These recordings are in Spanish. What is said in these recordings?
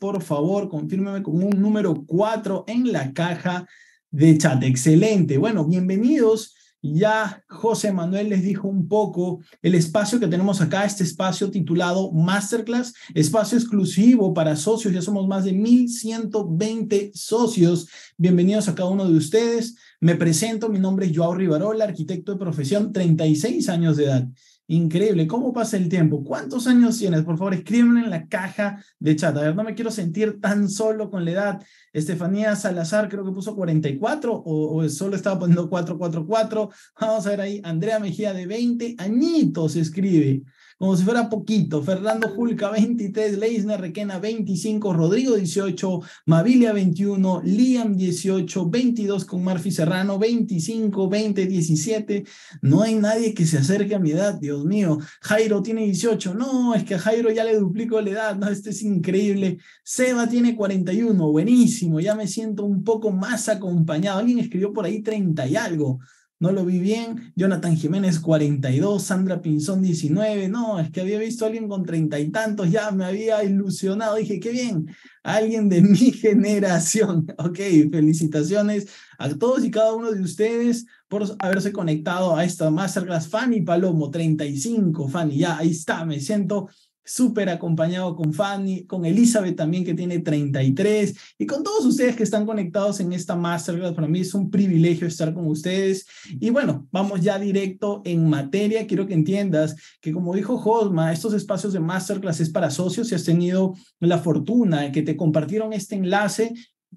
por favor, confírmeme con un número 4 en la caja de chat. Excelente. Bueno, bienvenidos. Ya José Manuel les dijo un poco el espacio que tenemos acá, este espacio titulado Masterclass, espacio exclusivo para socios. Ya somos más de 1.120 socios. Bienvenidos a cada uno de ustedes. Me presento, mi nombre es Joao Rivarola, arquitecto de profesión, 36 años de edad. Increíble, ¿cómo pasa el tiempo? ¿Cuántos años tienes? Por favor, escríbeme en la caja de chat. A ver, no me quiero sentir tan solo con la edad. Estefanía Salazar creo que puso 44 o, o solo estaba poniendo 444. Vamos a ver ahí. Andrea Mejía de 20 añitos escribe como si fuera poquito. Fernando Julca, 23, Leisner Requena, 25, Rodrigo, 18, Mabilia, 21, Liam, 18, 22 con Marfi Serrano, 25, 20, 17. No hay nadie que se acerque a mi edad, Dios mío. Jairo tiene 18, no, es que a Jairo ya le duplico la edad, no, este es increíble. Seba tiene 41, buenísimo, ya me siento un poco más acompañado. Alguien escribió por ahí 30 y algo no lo vi bien. Jonathan Jiménez, 42. Sandra Pinzón, 19. No, es que había visto a alguien con treinta y tantos, ya me había ilusionado. Dije, qué bien, alguien de mi generación. Ok, felicitaciones a todos y cada uno de ustedes por haberse conectado a esta masterclass. Fanny Palomo, 35. Fanny, ya, ahí está, me siento súper acompañado con Fanny, con Elizabeth también que tiene 33 y con todos ustedes que están conectados en esta masterclass. Para mí es un privilegio estar con ustedes y bueno, vamos ya directo en materia. Quiero que entiendas que como dijo Josma, estos espacios de masterclass es para socios. Si has tenido la fortuna de que te compartieron este enlace,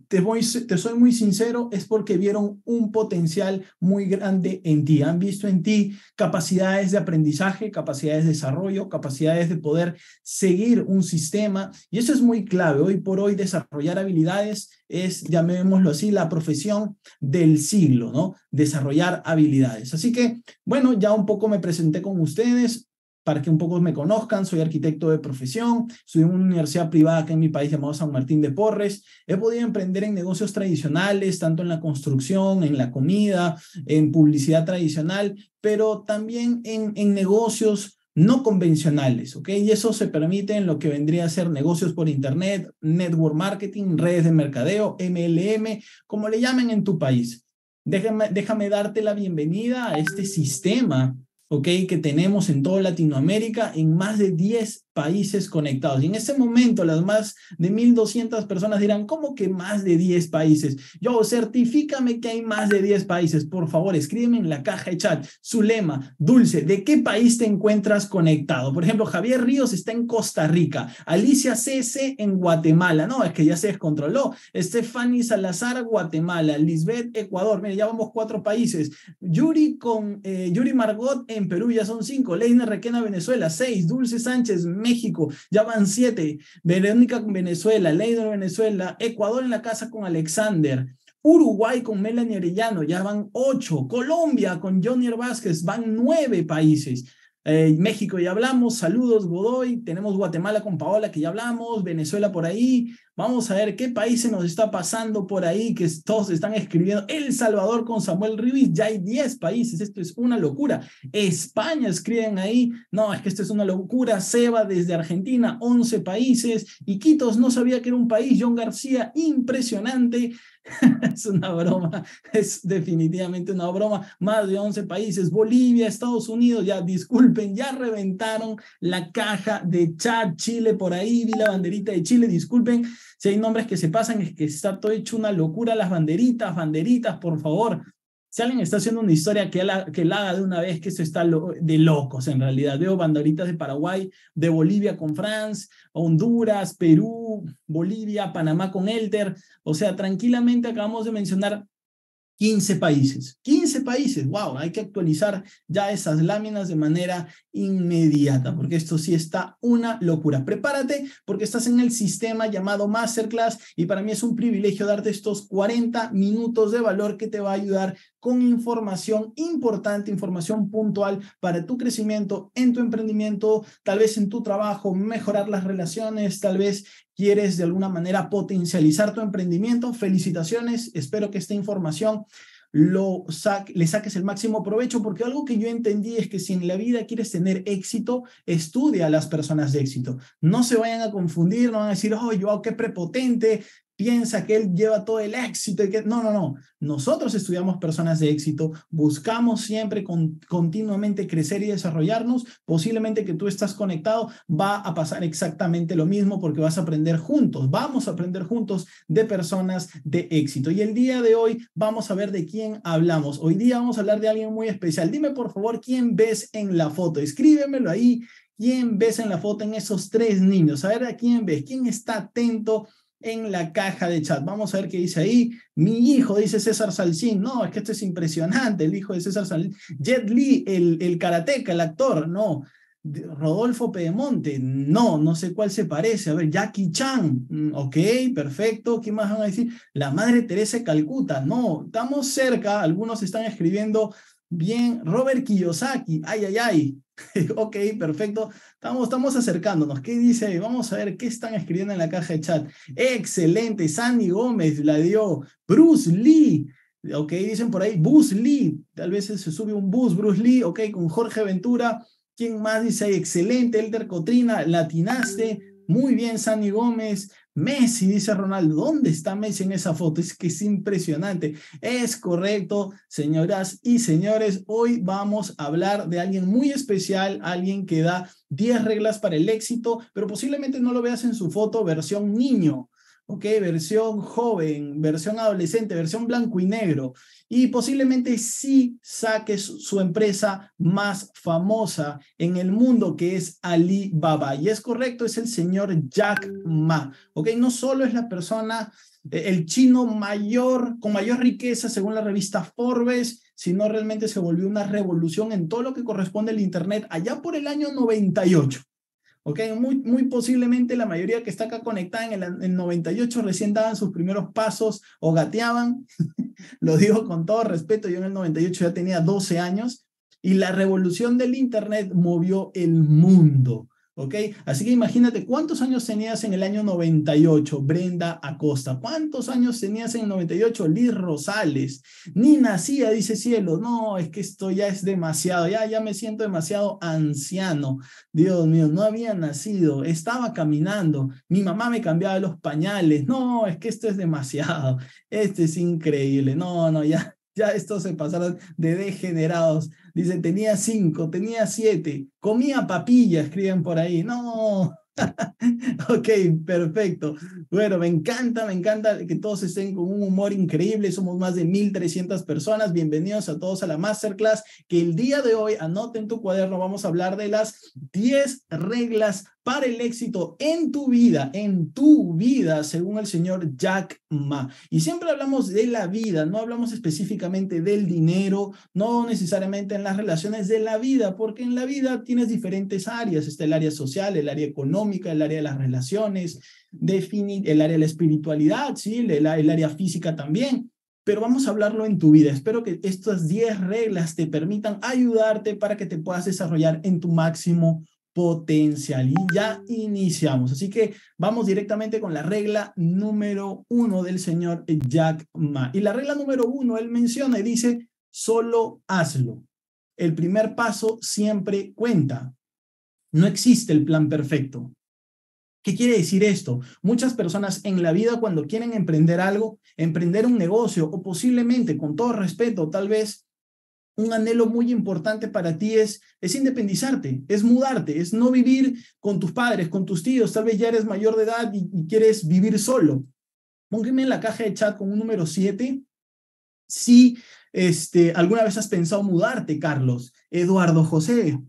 te, voy, te soy muy sincero, es porque vieron un potencial muy grande en ti. Han visto en ti capacidades de aprendizaje, capacidades de desarrollo, capacidades de poder seguir un sistema. Y eso es muy clave. Hoy por hoy desarrollar habilidades es, llamémoslo así, la profesión del siglo, ¿no? Desarrollar habilidades. Así que, bueno, ya un poco me presenté con ustedes para que un poco me conozcan, soy arquitecto de profesión, soy en una universidad privada acá en mi país llamado San Martín de Porres, he podido emprender en negocios tradicionales, tanto en la construcción, en la comida, en publicidad tradicional, pero también en, en negocios no convencionales, ¿ok? Y eso se permite en lo que vendría a ser negocios por Internet, network marketing, redes de mercadeo, MLM, como le llamen en tu país. Déjame, déjame darte la bienvenida a este sistema Okay, que tenemos en toda Latinoamérica en más de 10 países conectados. Y en ese momento las más de 1.200 personas dirán, ¿cómo que más de 10 países? Yo, certifícame que hay más de 10 países. Por favor, escríbeme en la caja de chat su lema, Dulce, ¿de qué país te encuentras conectado? Por ejemplo, Javier Ríos está en Costa Rica, Alicia Cese en Guatemala. No, es que ya se descontroló. Stephanie Salazar, Guatemala, Lisbeth, Ecuador. Mira, ya vamos cuatro países. Yuri, con, eh, Yuri Margot en Perú, ya son cinco. Leina Requena, Venezuela, seis. Dulce Sánchez, México, ya van siete. Verónica con Venezuela, Leidor Venezuela, Ecuador en la casa con Alexander. Uruguay con Melanie Arellano, ya van ocho. Colombia con Johnny Vázquez, van nueve países. Eh, México ya hablamos, saludos Godoy, tenemos Guatemala con Paola que ya hablamos, Venezuela por ahí, Vamos a ver qué país se nos está pasando por ahí, que todos están escribiendo. El Salvador con Samuel Ribis, ya hay 10 países, esto es una locura. España escriben ahí, no, es que esto es una locura. Seba desde Argentina, 11 países. Iquitos, no sabía que era un país. John García, impresionante. es una broma, es definitivamente una broma. Más de 11 países, Bolivia, Estados Unidos, ya disculpen, ya reventaron la caja de chat Chile por ahí, vi la banderita de Chile, disculpen si hay nombres que se pasan, es que está todo hecho una locura, las banderitas, banderitas, por favor. Si alguien está haciendo una historia, que la, que la haga de una vez, que eso está de locos en realidad. Veo banderitas de Paraguay, de Bolivia con France, Honduras, Perú, Bolivia, Panamá con Elter. O sea, tranquilamente acabamos de mencionar 15 países, 15 países, wow, hay que actualizar ya esas láminas de manera inmediata, porque esto sí está una locura. Prepárate porque estás en el sistema llamado Masterclass y para mí es un privilegio darte estos 40 minutos de valor que te va a ayudar con información importante, información puntual para tu crecimiento en tu emprendimiento, tal vez en tu trabajo, mejorar las relaciones, tal vez quieres de alguna manera potencializar tu emprendimiento. Felicitaciones, espero que esta información lo le saques el máximo provecho, porque algo que yo entendí es que si en la vida quieres tener éxito, estudia a las personas de éxito. No se vayan a confundir, no van a decir, oh, yo, qué prepotente, piensa que él lleva todo el éxito y que no, no, no. Nosotros estudiamos personas de éxito, buscamos siempre continuamente crecer y desarrollarnos. Posiblemente que tú estás conectado va a pasar exactamente lo mismo porque vas a aprender juntos. Vamos a aprender juntos de personas de éxito. Y el día de hoy vamos a ver de quién hablamos. Hoy día vamos a hablar de alguien muy especial. Dime por favor quién ves en la foto. Escríbemelo ahí. ¿Quién ves en la foto en esos tres niños? A ver a quién ves, quién está atento en la caja de chat. Vamos a ver qué dice ahí. Mi hijo, dice César Salcín. No, es que esto es impresionante. El hijo de César Salcín. Jet Li, el, el karateca, el actor. No. Rodolfo Pedemonte. No, no sé cuál se parece. A ver, Jackie Chan. Mm, ok, perfecto. ¿Qué más van a decir? La Madre Teresa de Calcuta. No, estamos cerca. Algunos están escribiendo Bien, Robert Kiyosaki. Ay, ay, ay. ok, perfecto. Estamos, estamos acercándonos. ¿Qué dice Vamos a ver qué están escribiendo en la caja de chat. Excelente. Sandy Gómez la dio. Bruce Lee. Ok, dicen por ahí Bruce Lee. Tal vez se sube un bus Bruce Lee. Ok, con Jorge Ventura. ¿Quién más dice Excelente. Elder Cotrina. Latinaste. Muy bien, Sandy Gómez. Messi, dice Ronaldo, ¿dónde está Messi en esa foto? Es que es impresionante. Es correcto, señoras y señores. Hoy vamos a hablar de alguien muy especial, alguien que da 10 reglas para el éxito, pero posiblemente no lo veas en su foto versión niño ok, versión joven, versión adolescente, versión blanco y negro, y posiblemente sí saque su empresa más famosa en el mundo, que es Alibaba. Y es correcto, es el señor Jack Ma, ok, no solo es la persona, eh, el chino mayor, con mayor riqueza según la revista Forbes, sino realmente se volvió una revolución en todo lo que corresponde al Internet allá por el año 98. Muy, muy posiblemente la mayoría que está acá conectada en el 98 recién daban sus primeros pasos o gateaban, lo digo con todo respeto, yo en el 98 ya tenía 12 años y la revolución del Internet movió el mundo, ¿ok? Así que imagínate cuántos años tenías en el año 98, Brenda Acosta, cuántos años tenías en el 98, Liz Rosales, ni nacía, dice Cielo, no, es que esto ya es demasiado, ya, ya me siento demasiado anciano, Dios mío, no había nacido, estaba caminando, mi mamá me cambiaba los pañales, no, es que esto es demasiado, esto es increíble, no, no, ya, ya estos se pasaron de degenerados. Dice: tenía cinco, tenía siete, comía papilla, escriben por ahí. No. ok, perfecto. Bueno, me encanta, me encanta que todos estén con un humor increíble. Somos más de 1.300 personas. Bienvenidos a todos a la masterclass que el día de hoy, anoten tu cuaderno, vamos a hablar de las 10 reglas para el éxito en tu vida, en tu vida, según el señor Jack Ma. Y siempre hablamos de la vida, no hablamos específicamente del dinero, no necesariamente en las relaciones de la vida, porque en la vida tienes diferentes áreas, está el área social, el área económica, el área de las relaciones, el área de la espiritualidad, ¿sí? el, el área física también pero vamos a hablarlo en tu vida. Espero que estas 10 reglas te permitan ayudarte para que te puedas desarrollar en tu máximo potencial. Y ya iniciamos. Así que vamos directamente con la regla número uno del señor Jack Ma. Y la regla número uno, él menciona y dice, solo hazlo. El primer paso siempre cuenta. No existe el plan perfecto. ¿Qué quiere decir esto? Muchas personas en la vida cuando quieren emprender algo, emprender un negocio o posiblemente, con todo respeto, tal vez un anhelo muy importante para ti es, es independizarte, es mudarte, es no vivir con tus padres, con tus tíos, tal vez ya eres mayor de edad y, quieres vivir solo. Póngame en la caja de chat con un número 7 si este, alguna vez has pensado mudarte, Carlos, Eduardo, José.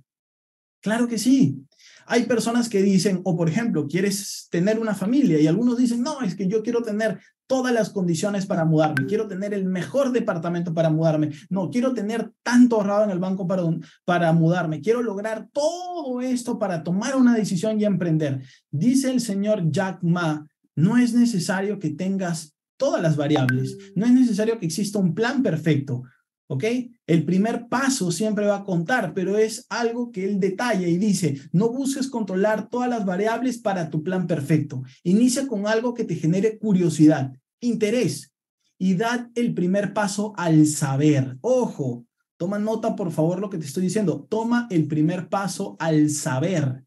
Claro que sí. Hay personas que dicen, o por ejemplo, quieres tener una familia y algunos dicen, no, es que yo quiero tener todas las condiciones para mudarme, quiero tener el mejor departamento para mudarme, no, quiero tener tanto ahorrado en el banco para, para mudarme, quiero lograr todo esto para tomar una decisión y emprender. Dice el señor Jack Ma, no es necesario que tengas todas las variables, no es necesario que exista un plan perfecto, ¿Ok? El primer paso siempre va a contar, pero es algo que él detalla y dice, no busques controlar todas las variables para tu plan perfecto. Inicia con algo que te genere curiosidad, interés y da el primer paso al saber. Ojo, toma nota por favor lo que te estoy diciendo. Toma el primer paso al saber.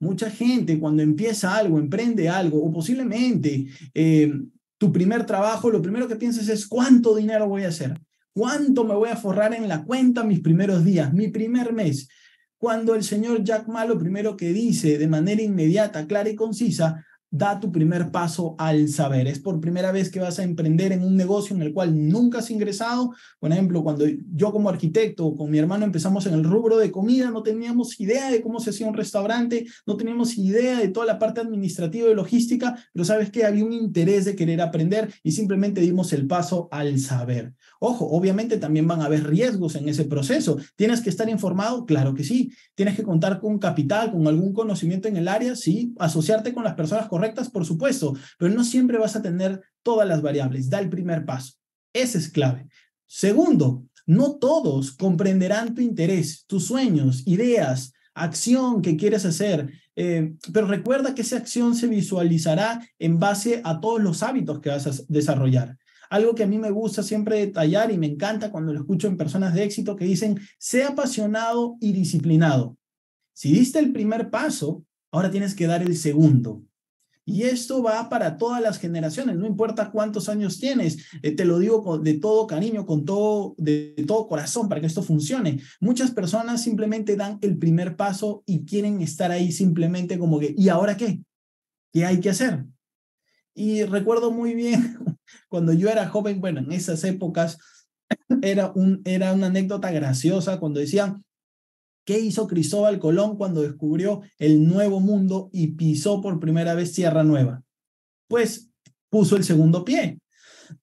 Mucha gente cuando empieza algo, emprende algo o posiblemente... Eh, tu primer trabajo, lo primero que piensas es cuánto dinero voy a hacer, ¿Cuánto me voy a forrar en la cuenta mis primeros días, mi primer mes? Cuando el señor Jack Ma primero que dice de manera inmediata, clara y concisa, da tu primer paso al saber. Es por primera vez que vas a emprender en un negocio en el cual nunca has ingresado. Por ejemplo, cuando yo como arquitecto con mi hermano empezamos en el rubro de comida, no teníamos idea de cómo se hacía un restaurante, no teníamos idea de toda la parte administrativa y logística, pero sabes que había un interés de querer aprender y simplemente dimos el paso al saber. Ojo, obviamente también van a haber riesgos en ese proceso. ¿Tienes que estar informado? Claro que sí. ¿Tienes que contar con capital, con algún conocimiento en el área? Sí. ¿Asociarte con las personas correctas? Por supuesto. Pero no siempre vas a tener todas las variables. Da el primer paso. Ese es clave. Segundo, no todos comprenderán tu interés, tus sueños, ideas, acción que quieres hacer, eh, pero recuerda que esa acción se visualizará en base a todos los hábitos que vas a desarrollar. Algo que a mí me gusta siempre detallar y me encanta cuando lo escucho en personas de éxito que dicen, sea apasionado y disciplinado. Si diste el primer paso, ahora tienes que dar el segundo. Y esto va para todas las generaciones, no importa cuántos años tienes. Eh, te lo digo de todo cariño, con todo, de todo corazón, para que esto funcione. Muchas personas simplemente dan el primer paso y quieren estar ahí simplemente como que, ¿y ahora qué? ¿Qué hay que hacer? Y recuerdo muy bien cuando yo era joven, bueno, en esas épocas era, un, era una anécdota graciosa cuando decían, ¿qué hizo Cristóbal Colón cuando descubrió el nuevo mundo y pisó por primera vez Tierra Nueva? Pues puso el segundo pie.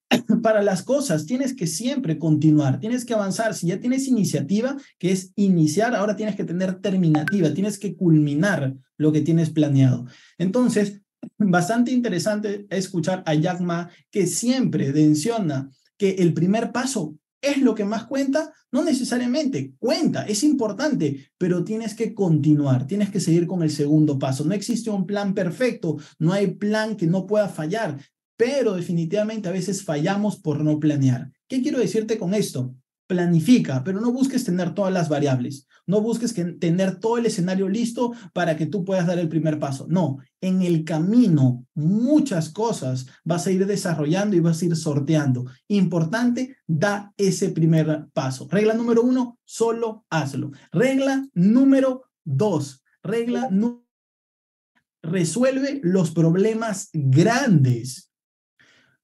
Para las cosas tienes que siempre continuar, tienes que avanzar. Si ya tienes iniciativa, que es iniciar, ahora tienes que tener terminativa, tienes que culminar lo que tienes planeado. Entonces, bastante interesante escuchar a Jack Ma, que siempre menciona que el primer paso es lo que más cuenta, no necesariamente cuenta, es importante, pero tienes que continuar, tienes que seguir con el segundo paso. No existe un plan perfecto, no hay plan que no pueda fallar, pero definitivamente a veces fallamos por no planear. ¿Qué quiero decirte con esto? Planifica, pero no busques tener todas las variables, no busques tener todo el escenario listo para que tú puedas dar el primer paso. No, en el camino muchas cosas vas a ir desarrollando y vas a ir sorteando. Importante, da ese primer paso. Regla número uno, solo hazlo. Regla número dos, regla número... Resuelve los problemas grandes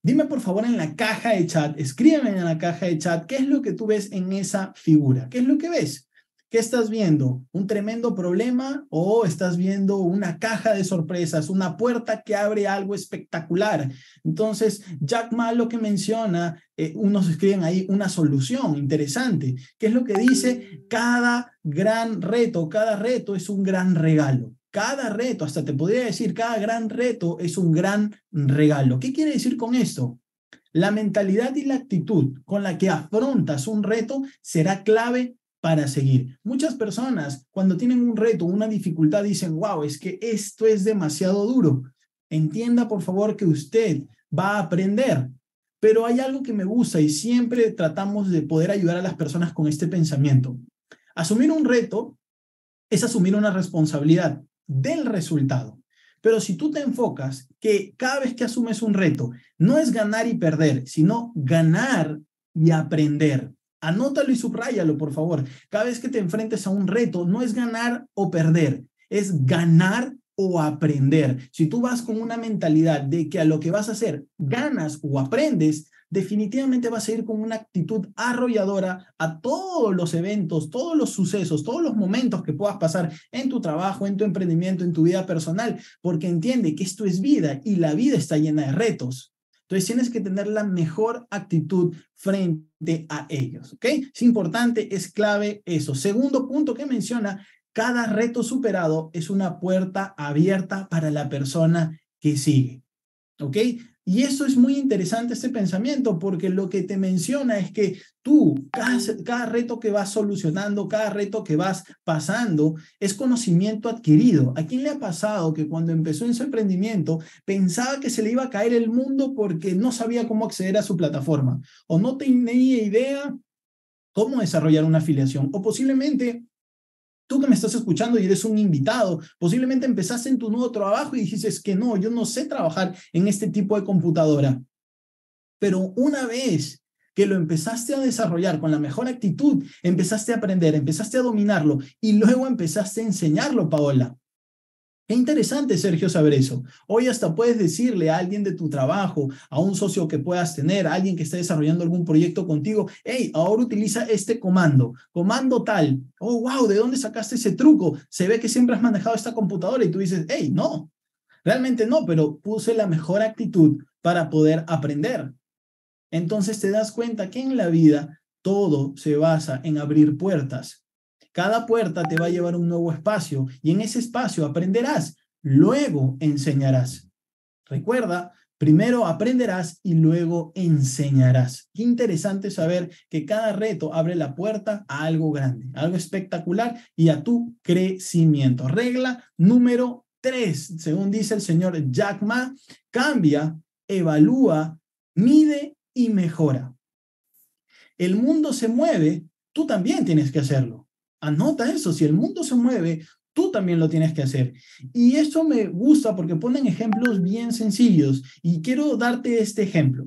Dime por favor en la caja de chat, escríbeme en la caja de chat qué es lo que tú ves en esa figura, qué es lo que ves, qué estás viendo, un tremendo problema o estás viendo una caja de sorpresas, una puerta que abre algo espectacular. Entonces, Jack Ma lo que menciona, eh, unos escriben ahí una solución interesante, ¿Qué es lo que dice, cada gran reto, cada reto es un gran regalo. Cada reto, hasta te podría decir, cada gran reto es un gran regalo. ¿Qué quiere decir con esto? La mentalidad y la actitud con la que afrontas un reto será clave para seguir. Muchas personas cuando tienen un reto, una dificultad, dicen, wow, es que esto es demasiado duro. Entienda, por favor, que usted va a aprender. Pero hay algo que me gusta y siempre tratamos de poder ayudar a las personas con este pensamiento. Asumir un reto es asumir una responsabilidad del resultado. Pero si tú te enfocas que cada vez que asumes un reto, no es ganar y perder, sino ganar y aprender. Anótalo y subráyalo, por favor. Cada vez que te enfrentes a un reto, no es ganar o perder, es ganar o aprender. Si tú vas con una mentalidad de que a lo que vas a hacer ganas o aprendes, definitivamente vas a ir con una actitud arrolladora a todos los eventos, todos los sucesos, todos los momentos que puedas pasar en tu trabajo, en tu emprendimiento, en tu vida personal, porque entiende que esto es vida y la vida está llena de retos. Entonces tienes que tener la mejor actitud frente a ellos, ¿ok? Es importante, es clave eso. Segundo punto que menciona, cada reto superado es una puerta abierta para la persona que sigue. ¿Ok? Y eso es muy interesante, este pensamiento, porque lo que te menciona es que tú, cada, reto que vas solucionando, cada reto que vas pasando, es conocimiento adquirido. ¿A quién le ha pasado que cuando empezó en su emprendimiento pensaba que se le iba a caer el mundo porque no sabía cómo acceder a su plataforma? O no tenía idea cómo desarrollar una afiliación. O posiblemente Tú que me estás escuchando y eres un invitado, posiblemente empezaste en tu nuevo trabajo y dices que no, yo no sé trabajar en este tipo de computadora. Pero una vez que lo empezaste a desarrollar con la mejor actitud, empezaste a aprender, empezaste a dominarlo y luego empezaste a enseñarlo, Paola. Es interesante, Sergio, saber eso. Hoy hasta puedes decirle a alguien de tu trabajo, a un socio que puedas tener, a alguien que esté desarrollando algún proyecto contigo, hey, ahora utiliza este comando, comando tal. Oh, wow, ¿de dónde sacaste ese truco? Se ve que siempre has manejado esta computadora y tú dices, hey, no, realmente no, pero puse la mejor actitud para poder aprender. Entonces te das cuenta que en la vida todo se basa en abrir puertas cada puerta te va a llevar a un nuevo espacio y en ese espacio aprenderás, luego enseñarás. Recuerda, primero aprenderás y luego enseñarás. Qué interesante saber que cada reto abre la puerta a algo grande, algo espectacular y a tu crecimiento. Regla número tres, según dice el señor Jack Ma, cambia, evalúa, mide y mejora. El mundo se mueve, tú también tienes que hacerlo. Anota eso, si el mundo se mueve, tú también lo tienes que hacer. Y eso me gusta porque ponen ejemplos bien sencillos y quiero darte este ejemplo.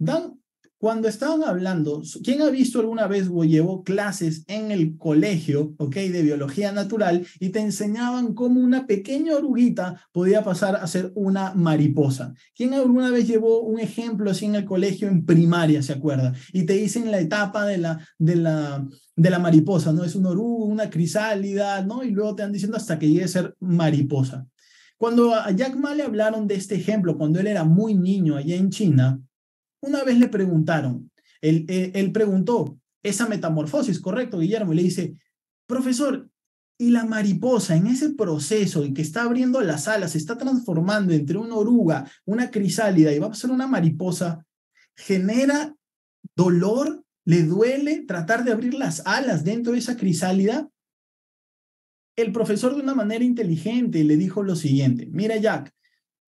Dan cuando estaban hablando, ¿quién ha visto alguna vez o llevó clases en el colegio, ok, de biología natural y te enseñaban cómo una pequeña oruguita podía pasar a ser una mariposa? ¿Quién alguna vez llevó un ejemplo así en el colegio en primaria, se acuerda? Y te dicen la etapa de la, de la, de la mariposa, ¿no? Es un oruga, una crisálida, ¿no? Y luego te van diciendo hasta que llegue a ser mariposa. Cuando a Jack Ma le hablaron de este ejemplo, cuando él era muy niño allá en China, una vez le preguntaron, él, preguntó, esa metamorfosis, ¿correcto, Guillermo? Y le dice, profesor, y la mariposa en ese proceso en que está abriendo las alas, se está transformando entre una oruga, una crisálida y va a ser una mariposa, genera dolor, le duele tratar de abrir las alas dentro de esa crisálida. El profesor de una manera inteligente le dijo lo siguiente, mira Jack,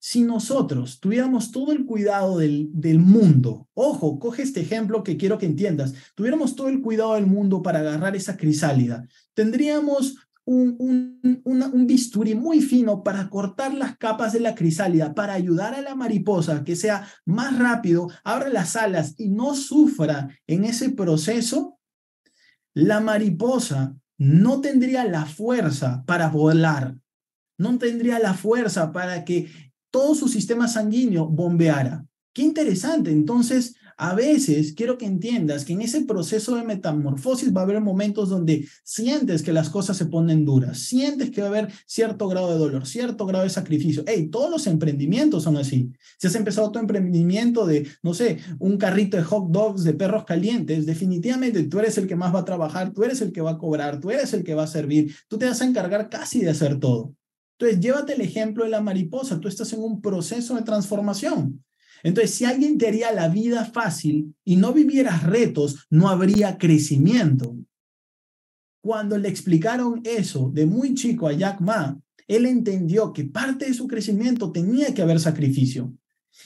si nosotros tuviéramos todo el cuidado del, del, mundo, ojo, coge este ejemplo que quiero que entiendas, tuviéramos todo el cuidado del mundo para agarrar esa crisálida, tendríamos un, un, un bisturí muy fino para cortar las capas de la crisálida, para ayudar a la mariposa que sea más rápido, abra las alas y no sufra en ese proceso, la mariposa no tendría la fuerza para volar, no tendría la fuerza para que todo su sistema sanguíneo bombeara. Qué interesante. Entonces, a veces quiero que entiendas que en ese proceso de metamorfosis va a haber momentos donde sientes que las cosas se ponen duras, sientes que va a haber cierto grado de dolor, cierto grado de sacrificio. Hey, todos los emprendimientos son así. Si has empezado tu emprendimiento de, no sé, un carrito de hot dogs, de perros calientes, definitivamente tú eres el que más va a trabajar, tú eres el que va a cobrar, tú eres el que va a servir, tú te vas a encargar casi de hacer todo. Entonces, llévate el ejemplo de la mariposa. Tú estás en un proceso de transformación. Entonces, si alguien te haría la vida fácil y no viviera retos, no habría crecimiento. Cuando le explicaron eso de muy chico a Jack Ma, él entendió que parte de su crecimiento tenía que haber sacrificio.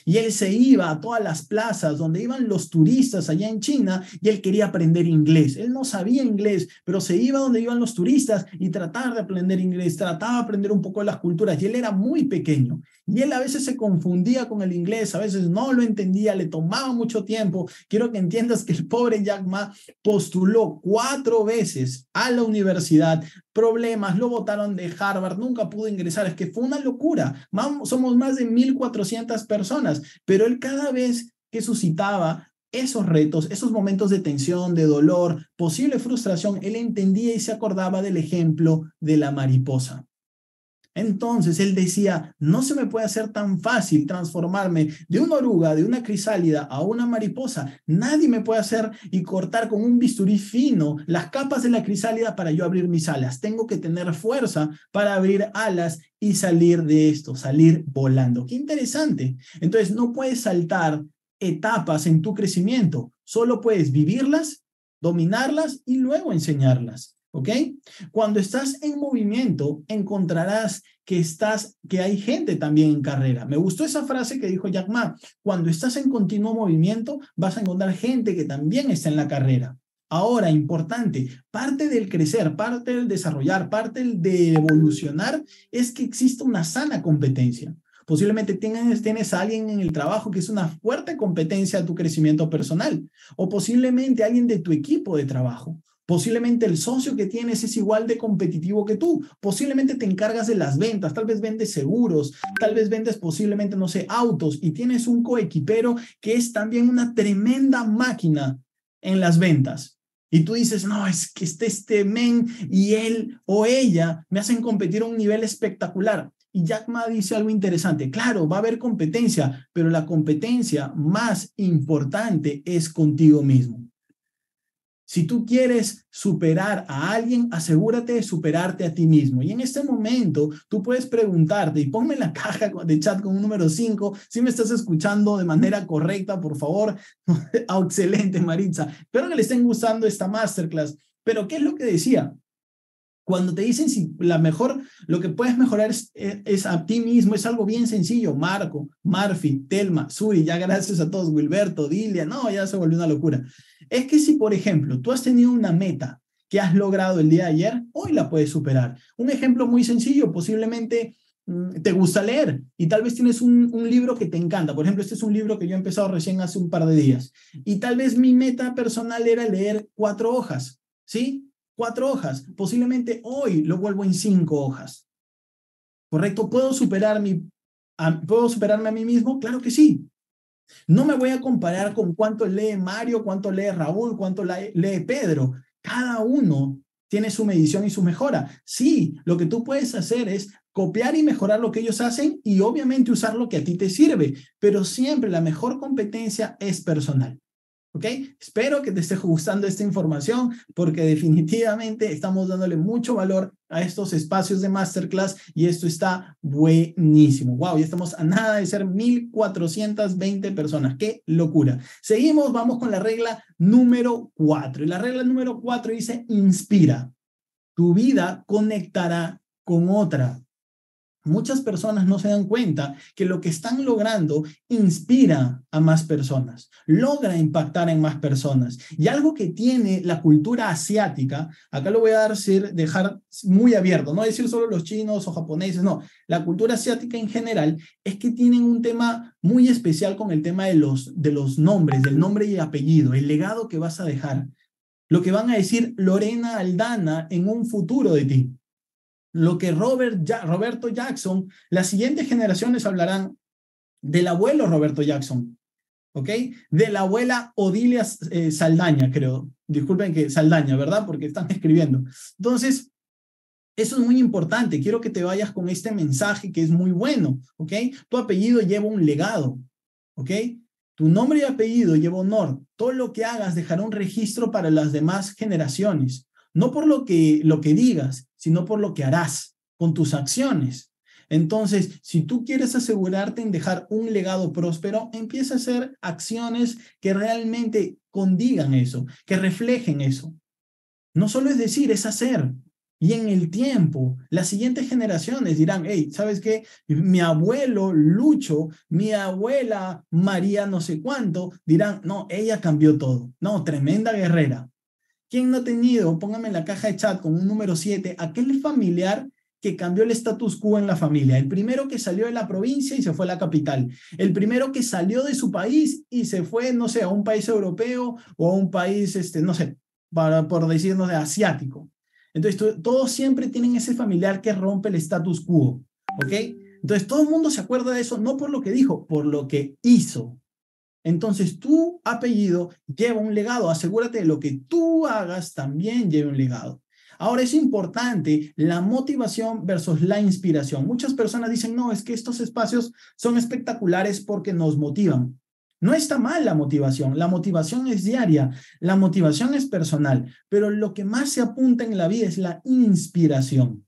Y él se iba a todas las plazas donde iban los turistas allá en China y él quería aprender inglés. Él no sabía inglés, pero se iba donde iban los turistas y trataba de aprender inglés, trataba de aprender un poco de las culturas. Y él era muy pequeño y él a veces se confundía con el inglés, a veces no lo entendía, le tomaba mucho tiempo. Quiero que entiendas que el pobre Jack Ma postuló cuatro veces a la universidad, problemas, lo votaron de Harvard, nunca pudo ingresar, es que fue una locura. Somos más de 1.400 personas, pero él cada vez que suscitaba esos retos, esos momentos de tensión, de dolor, posible frustración, él entendía y se acordaba del ejemplo de la mariposa. Entonces él decía, no se me puede hacer tan fácil transformarme de una oruga, de una crisálida a una mariposa. Nadie me puede hacer y cortar con un bisturí fino las capas de la crisálida para yo abrir mis alas. Tengo que tener fuerza para abrir alas y salir de esto, salir volando. Qué interesante. Entonces no puedes saltar etapas en tu crecimiento, solo puedes vivirlas, dominarlas y luego enseñarlas. ¿Ok? Cuando estás en movimiento, encontrarás que estás, que hay gente también en carrera. Me gustó esa frase que dijo Jack Ma. Cuando estás en continuo movimiento, vas a encontrar gente que también está en la carrera. Ahora, importante, parte del crecer, parte del desarrollar, parte del evolucionar es que exista una sana competencia. Posiblemente tengas tienes alguien en el trabajo que es una fuerte competencia a tu crecimiento personal o posiblemente alguien de tu equipo de trabajo Posiblemente el socio que tienes es igual de competitivo que tú. Posiblemente te encargas de las ventas, tal vez vendes seguros, tal vez vendes posiblemente, no sé, autos y tienes un coequipero que es también una tremenda máquina en las ventas. Y tú dices, no, es que este, este men y él o ella me hacen competir a un nivel espectacular. Y Jack Ma dice algo interesante. Claro, va a haber competencia, pero la competencia más importante es contigo mismo. Si tú quieres superar a alguien, asegúrate de superarte a ti mismo. Y en este momento, tú puedes preguntarte, y ponme en la caja de chat con un número 5, si me estás escuchando de manera correcta, por favor. Ah, excelente, Maritza. Espero que le estén gustando esta masterclass. Pero, ¿qué es lo que decía? Cuando te dicen si la mejor, lo que puedes mejorar es, eh, a ti mismo, es algo bien sencillo. Marco, Marfi, Telma, Suri, ya gracias a todos, Wilberto, Dilia, no, ya se volvió una locura. Es que si, por ejemplo, tú has tenido una meta que has logrado el día de ayer, hoy la puedes superar. Un ejemplo muy sencillo, posiblemente mm, te gusta leer y tal vez tienes un, un, libro que te encanta. Por ejemplo, este es un libro que yo he empezado recién hace un par de días y tal vez mi meta personal era leer cuatro hojas, ¿sí? cuatro hojas. Posiblemente hoy lo vuelvo en cinco hojas. ¿Correcto? ¿Puedo, superar mi, ¿Puedo superarme a mí mismo? Claro que sí. No me voy a comparar con cuánto lee Mario, cuánto lee Raúl, cuánto lee Pedro. Cada uno tiene su medición y su mejora. Sí, lo que tú puedes hacer es copiar y mejorar lo que ellos hacen y obviamente usar lo que a ti te sirve, pero siempre la mejor competencia es personal. ¿Ok? Espero que te esté gustando esta información porque definitivamente estamos dándole mucho valor a estos espacios de masterclass y esto está buenísimo. Wow, ya estamos a nada de ser 1420 personas. Qué locura. Seguimos, vamos con la regla número 4. Y la regla número 4 dice inspira. Tu vida conectará con otra muchas personas no se dan cuenta que lo que están logrando inspira a más personas, logra impactar en más personas. Y algo que tiene la cultura asiática, acá lo voy a decir, dejar muy abierto, no decir solo los chinos o japoneses, no, la cultura asiática en general es que tienen un tema muy especial con el tema de los, de los nombres, del nombre y apellido, el legado que vas a dejar, lo que van a decir Lorena Aldana en un futuro de ti lo que Roberto Jackson, las siguientes generaciones hablarán del abuelo Roberto Jackson, ¿ok? De la abuela Odilia eh, Saldaña, creo. Disculpen que Saldaña, ¿verdad? Porque están escribiendo. Entonces, eso es muy importante. Quiero que te vayas con este mensaje que es muy bueno, ¿ok? Tu apellido lleva un legado, ¿ok? Tu nombre y apellido lleva honor. Todo lo que hagas dejará un registro para las demás generaciones. No por lo que, lo que digas, sino por lo que harás con tus acciones. Entonces, si tú quieres asegurarte en dejar un legado próspero, empieza a hacer acciones que realmente condigan eso, que reflejen eso. No solo es decir, es hacer. Y en el tiempo, las siguientes generaciones dirán, hey, ¿sabes qué? Mi abuelo Lucho, mi abuela María no sé cuánto, dirán, no, ella cambió todo. No, tremenda guerrera. ¿Quién no ha tenido, póngame en la caja de chat con un número 7, aquel familiar que cambió el status quo en la familia? El primero que salió de la provincia y se fue a la capital. El primero que salió de su país y se fue, no sé, a un país europeo o a un país, este, no sé, para, por decirnos de asiático. Entonces, todos siempre tienen ese familiar que rompe el status quo, ¿ok? Entonces, todo el mundo se acuerda de eso, no por lo que dijo, por lo que hizo. Entonces tu apellido lleva un legado. Asegúrate de lo que tú hagas también lleve un legado. Ahora es importante la motivación versus la inspiración. Muchas personas dicen, no, es que estos espacios son espectaculares porque nos motivan. No está mal la motivación, la motivación es diaria, la motivación es personal, pero lo que más se apunta en la vida es la inspiración.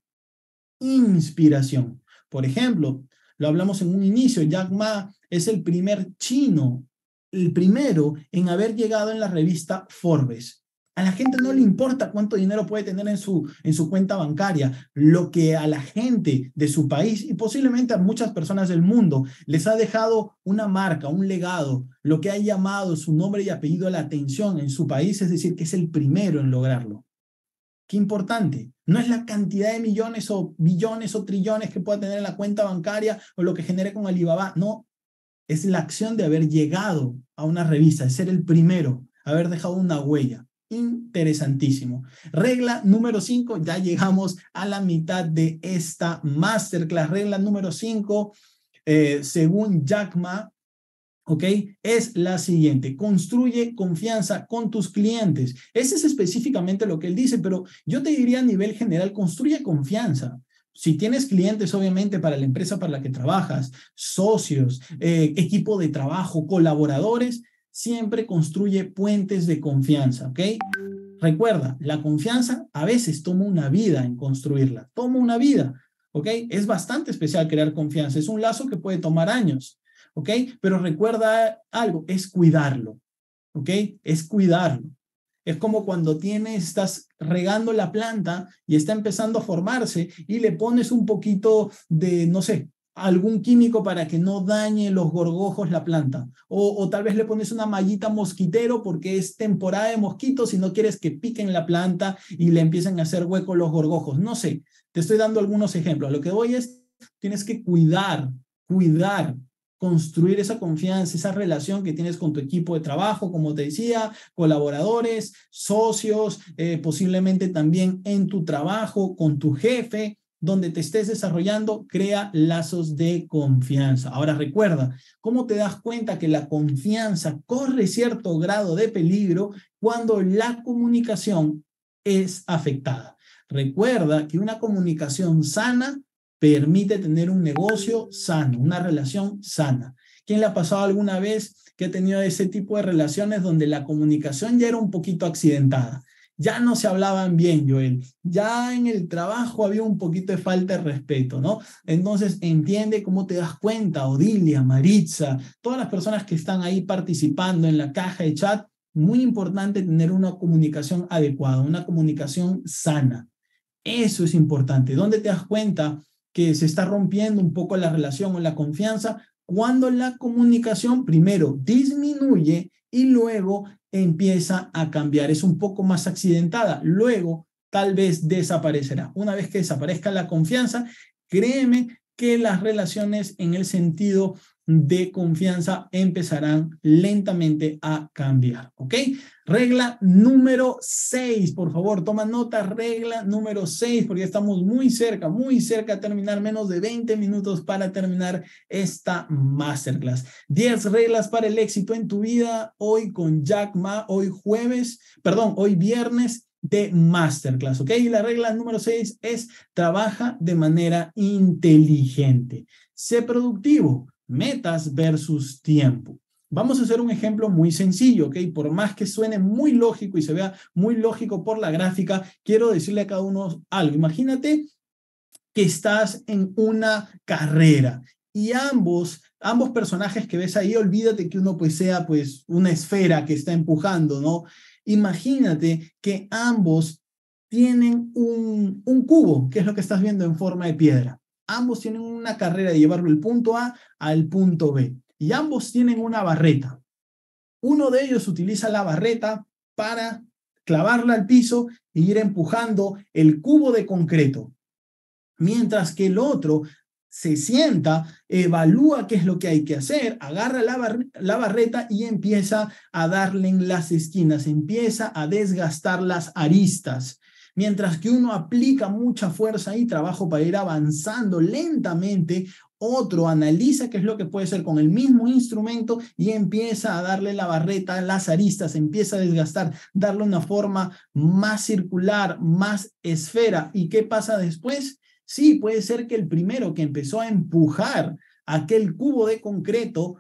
Inspiración. Por ejemplo, lo hablamos en un inicio, Jack Ma es el primer chino el primero en haber llegado en la revista Forbes. A la gente no le importa cuánto dinero puede tener en su, en su cuenta bancaria. Lo que a la gente de su país y posiblemente a muchas personas del mundo les ha dejado una marca, un legado, lo que ha llamado su nombre y apellido a la atención en su país, es decir, que es el primero en lograrlo. Qué importante. No es la cantidad de millones o billones o trillones que pueda tener en la cuenta bancaria o lo que genere con Alibaba. No, es la acción de haber llegado a una revista, de ser el primero, haber dejado una huella. Interesantísimo. Regla número 5, ya llegamos a la mitad de esta masterclass. Regla número 5, eh, según Jack Ma, ¿ok? Es la siguiente, construye confianza con tus clientes. Ese es específicamente lo que él dice, pero yo te diría a nivel general, construye confianza. Si tienes clientes, obviamente, para la empresa para la que trabajas, socios, eh, equipo de trabajo, colaboradores, siempre construye puentes de confianza, ¿ok? Recuerda, la confianza a veces toma una vida en construirla, toma una vida, ¿ok? Es bastante especial crear confianza, es un lazo que puede tomar años, ¿ok? Pero recuerda algo, es cuidarlo, ¿ok? Es cuidarlo. Es como cuando tienes, estás regando la planta y está empezando a formarse y le pones un poquito de, no sé, algún químico para que no dañe los gorgojos la planta. O, tal vez le pones una mallita mosquitero porque es temporada de mosquitos y no quieres que piquen la planta y le empiecen a hacer hueco los gorgojos. No sé, te estoy dando algunos ejemplos. Lo que doy es, tienes que cuidar, cuidar construir esa confianza, esa relación que tienes con tu equipo de trabajo, como te decía, colaboradores, socios, eh, posiblemente también en tu trabajo, con tu jefe, donde te estés desarrollando, crea lazos de confianza. Ahora recuerda, ¿cómo te das cuenta que la confianza corre cierto grado de peligro cuando la comunicación es afectada? Recuerda que una comunicación sana permite tener un negocio sano, una relación sana. ¿Quién le ha pasado alguna vez que ha tenido ese tipo de relaciones donde la comunicación ya era un poquito accidentada? Ya no se hablaban bien, Joel. Ya en el trabajo había un poquito de falta de respeto, ¿no? Entonces entiende cómo te das cuenta, Odilia, Maritza, todas las personas que están ahí participando en la caja de chat. Muy importante tener una comunicación adecuada, una comunicación sana. Eso es importante. ¿Dónde te das cuenta que se está rompiendo un poco la relación o la confianza cuando la comunicación primero disminuye y luego empieza a cambiar. Es un poco más accidentada. Luego tal vez desaparecerá. Una vez que desaparezca la confianza, créeme que las relaciones en el sentido de confianza empezarán lentamente a cambiar, ¿ok? Regla número 6, por favor, toma nota, regla número 6, porque estamos muy cerca, muy cerca de terminar, menos de 20 minutos para terminar esta masterclass. 10 reglas para el éxito en tu vida, hoy con Jack Ma, hoy jueves, perdón, hoy viernes de masterclass, ¿ok? Y la regla número 6 es trabaja de manera inteligente, sé productivo metas versus tiempo. Vamos a hacer un ejemplo muy sencillo, ¿ok? Por más que suene muy lógico y se vea muy lógico por la gráfica, quiero decirle a cada uno algo. Imagínate que estás en una carrera y ambos ambos personajes que ves ahí, olvídate que uno pues sea pues una esfera que está empujando, ¿no? Imagínate que ambos tienen un, un cubo, que es lo que estás viendo en forma de piedra. Ambos tienen una carrera de llevarlo del punto A al punto B. Y ambos tienen una barreta. Uno de ellos utiliza la barreta para clavarla al piso e ir empujando el cubo de concreto. Mientras que el otro se sienta, evalúa qué es lo que hay que hacer, agarra la, la, barreta y empieza a darle en las esquinas, empieza a desgastar las aristas. Mientras que uno aplica mucha fuerza y trabajo para ir avanzando lentamente, otro analiza qué es lo que puede ser con el mismo instrumento y empieza a darle la barreta, las aristas, empieza a desgastar, darle una forma más circular, más esfera. ¿Y qué pasa después? Sí, puede ser que el primero que empezó a empujar aquel cubo de concreto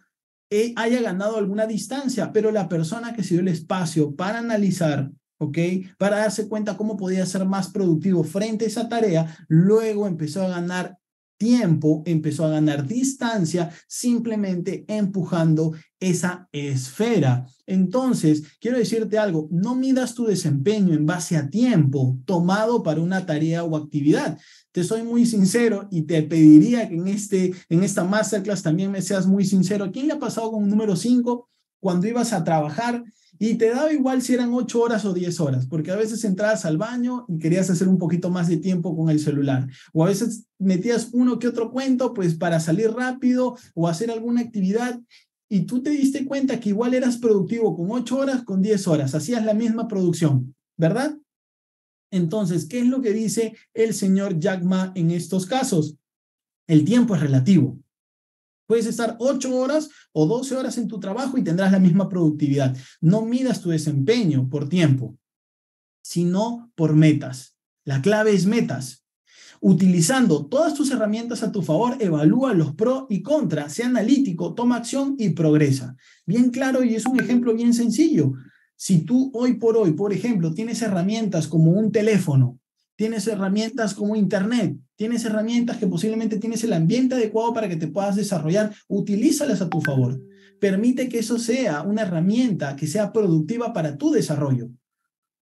eh, haya ganado alguna distancia, pero la persona que se dio el espacio para analizar, ¿ok? Para darse cuenta cómo podía ser más productivo frente a esa tarea, luego empezó a ganar tiempo, empezó a ganar distancia, simplemente empujando esa esfera. Entonces, quiero decirte algo, no midas tu desempeño en base a tiempo tomado para una tarea o actividad. Te soy muy sincero y te pediría que en, este, en esta masterclass también me seas muy sincero. ¿Quién le ha pasado con un número 5 cuando ibas a trabajar y te daba igual si eran ocho horas o diez horas, porque a veces entrabas al baño y querías hacer un poquito más de tiempo con el celular. O a veces metías uno que otro cuento, pues para salir rápido o hacer alguna actividad. Y tú te diste cuenta que igual eras productivo con ocho horas, con diez horas. Hacías la misma producción, ¿verdad? Entonces, ¿qué es lo que dice el señor Jack Ma en estos casos? El tiempo es relativo. Puedes estar 8 horas o 12 horas en tu trabajo y tendrás la misma productividad. No midas tu desempeño por tiempo, sino por metas. La clave es metas. Utilizando todas tus herramientas a tu favor, evalúa los pro y contra, sea analítico, toma acción y progresa. Bien claro y es un ejemplo bien sencillo. Si tú hoy por hoy, por ejemplo, tienes herramientas como un teléfono tienes herramientas como Internet, tienes herramientas que posiblemente tienes el ambiente adecuado para que te puedas desarrollar, utilízalas a tu favor. Permite que eso sea una herramienta que sea productiva para tu desarrollo.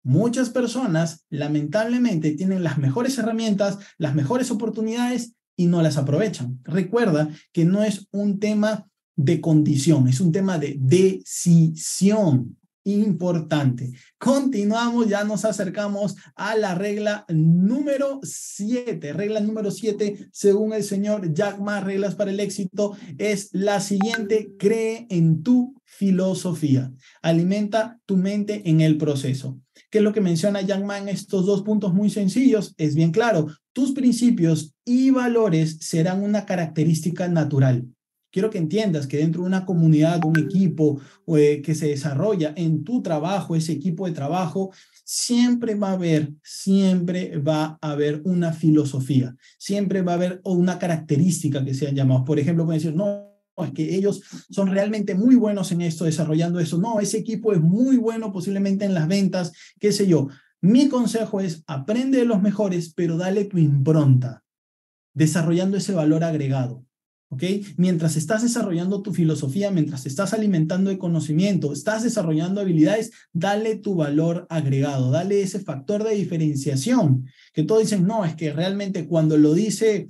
Muchas personas, lamentablemente, tienen las mejores herramientas, las mejores oportunidades y no las aprovechan. Recuerda que no es un tema de condición, es un tema de decisión importante. Continuamos, ya nos acercamos a la regla número 7. Regla número 7, según el señor Jack Ma, reglas para el éxito, es la siguiente, cree en tu filosofía, alimenta tu mente en el proceso. ¿Qué es lo que menciona Jack Ma en estos dos puntos muy sencillos? Es bien claro, tus principios y valores serán una característica natural Quiero que entiendas que dentro de una comunidad, un equipo eh, que se desarrolla en tu trabajo, ese equipo de trabajo, siempre va a haber, siempre va a haber una filosofía, siempre va a haber una característica que sean llamados. Por ejemplo, pueden decir, no, es que ellos son realmente muy buenos en esto, desarrollando eso. No, ese equipo es muy bueno posiblemente en las ventas, qué sé yo. Mi consejo es aprende de los mejores, pero dale tu impronta, desarrollando ese valor agregado. Mientras estás desarrollando tu filosofía, mientras estás alimentando el conocimiento, estás desarrollando habilidades, dale tu valor agregado, dale ese factor de diferenciación, que todos dicen, no, es que realmente cuando lo dice,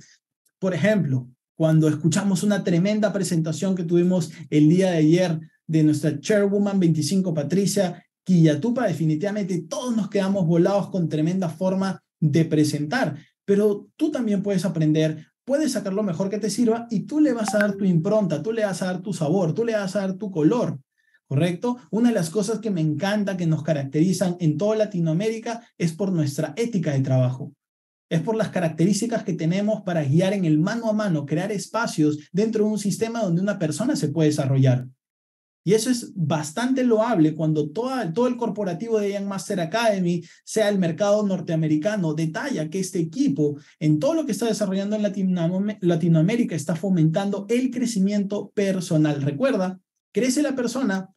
por ejemplo, cuando escuchamos una tremenda presentación que tuvimos el día de ayer de nuestra chairwoman 25 Patricia Quillatupa, definitivamente todos nos quedamos volados con tremenda forma de presentar, pero tú también puedes aprender puedes sacar lo mejor que te sirva y tú le vas a dar tu impronta, tú le vas a dar tu sabor, tú le vas a dar tu color, ¿correcto? Una de las cosas que me encanta, que nos caracterizan en toda Latinoamérica, es por nuestra ética de trabajo. Es por las características que tenemos para guiar en el mano a mano, crear espacios dentro de un sistema donde una persona se puede desarrollar. Y eso es bastante loable cuando todo el corporativo de Young Master Academy, sea el mercado norteamericano, detalla que este equipo, en todo lo que está desarrollando en Latinoamérica, está fomentando el crecimiento personal. Recuerda, crece la persona,